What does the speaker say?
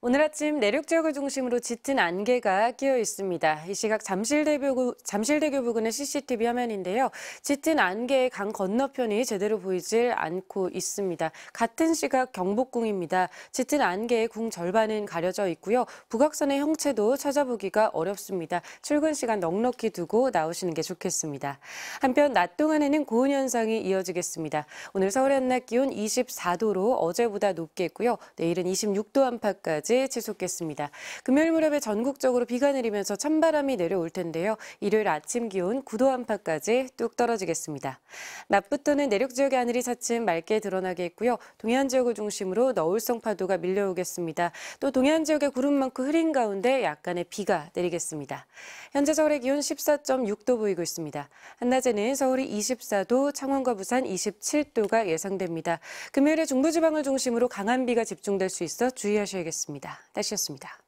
오늘 아침 내륙 지역을 중심으로 짙은 안개가 끼어 있습니다. 이 시각 잠실대교, 잠실대교 부근의 CCTV 화면인데요. 짙은 안개의 강 건너편이 제대로 보이질 않고 있습니다. 같은 시각 경복궁입니다. 짙은 안개의 궁 절반은 가려져 있고요. 북악산의 형체도 찾아보기가 어렵습니다. 출근 시간 넉넉히 두고 나오시는 게 좋겠습니다. 한편 낮 동안에는 고온 현상이 이어지겠습니다. 오늘 서울의 한낮 기온 24도로 어제보다 높겠고요. 내일은 26도 안팎까지 오후까지 지속됐습니다. 금요일 무렵에 전국적으로 비가 내리면서 찬바람이 내려올 텐데요. 일요일 아침 기온 9도 안팎까지 뚝 떨어지겠습니다. 낮부터는 내륙 지역의 하늘이 차츰 맑게 드러나겠고요. 동해안 지역을 중심으로 너울성 파도가 밀려오겠습니다. 또 동해안 지역의 구름 만큼 흐린 가운데 약간의 비가 내리겠습니다. 현재 서울의 기온 14.6도 보이고 있습니다. 한낮에는 서울이 24도, 창원과 부산 27도가 예상됩니다. 금요일에 중부지방을 중심으로 강한 비가 집중될 수 있어 주의하셔야겠습니다. 소식입니다. 날씨였습니다.